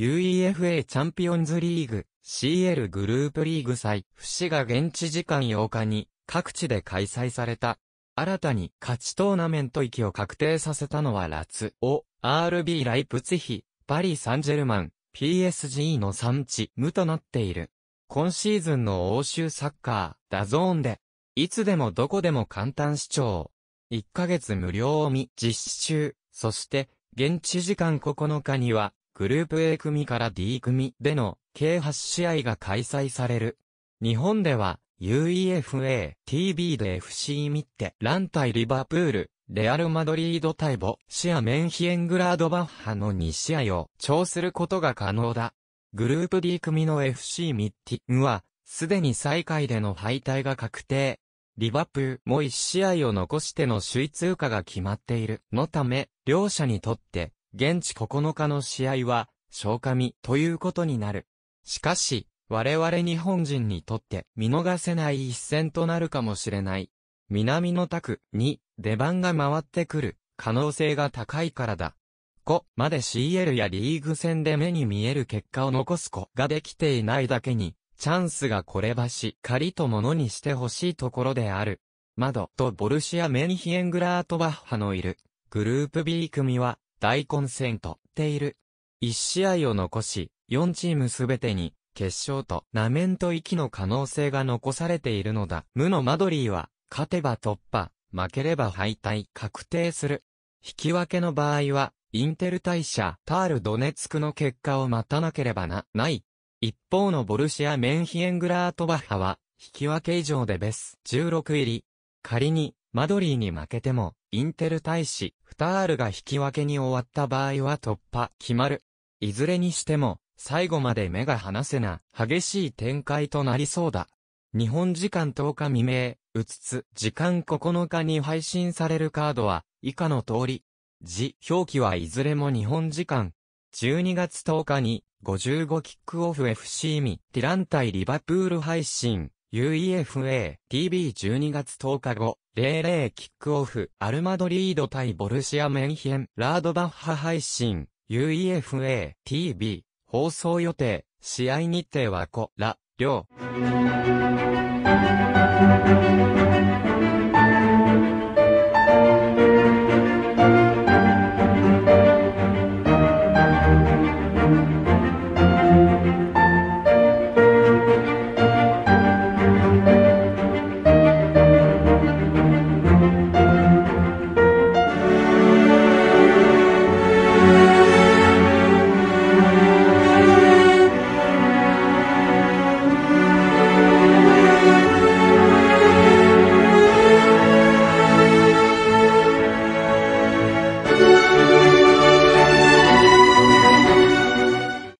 UEFA チャンピオンズリーグ CL グループリーグ祭、死が現地時間8日に各地で開催された。新たに勝ちトーナメント域を確定させたのはラツオ、RB ライプツヒ、パリ・サンジェルマン、PSG の産地、無となっている。今シーズンの欧州サッカー、ダゾーンで、いつでもどこでも簡単視聴。1ヶ月無料を見、実施中。そして、現地時間9日には、グループ A 組から D 組での計8試合が開催される。日本では UEFA、TB で FC ミッテ、ラン対リバプール、レアルマドリード対ボ、シアメンヒエングラードバッハの2試合を調することが可能だ。グループ D 組の FC ミッティンは、すでに最下位での敗退が確定。リバプーも1試合を残しての首位通過が決まっているのため、両者にとって現地9日の試合は、消化見ということになる。しかし、我々日本人にとって見逃せない一戦となるかもしれない。南の拓に出番が回ってくる可能性が高いからだ。こまで CL やリーグ戦で目に見える結果を残す子ができていないだけに、チャンスがこればしっかりとものにしてほしいところである。窓とボルシア・メンヒエングラートバッハのいるグループ B 組は大混戦とっている。一試合を残し、四チームすべてに、決勝と、ナメント行きの可能性が残されているのだ。無のマドリーは、勝てば突破、負ければ敗退、確定する。引き分けの場合は、インテル大社、タール・ドネツクの結果を待たなければな、ない。一方のボルシア・メンヒエングラートバッハは、引き分け以上でベス16入り。仮に、マドリーに負けても、インテル大使、フタールが引き分けに終わった場合は突破、決まる。いずれにしても、最後まで目が離せな、激しい展開となりそうだ。日本時間10日未明、うつつ、時間9日に配信されるカードは、以下の通り。字表記はいずれも日本時間、12月10日に、55キックオフ FC ミ、ティラン対リバプール配信。UEFA TV 12月10日後、00キックオフ、アルマドリード対ボルシア・メンヒェン、ラードバッハ配信、UEFA TV、放送予定、試合日程はこ、ら、りょう。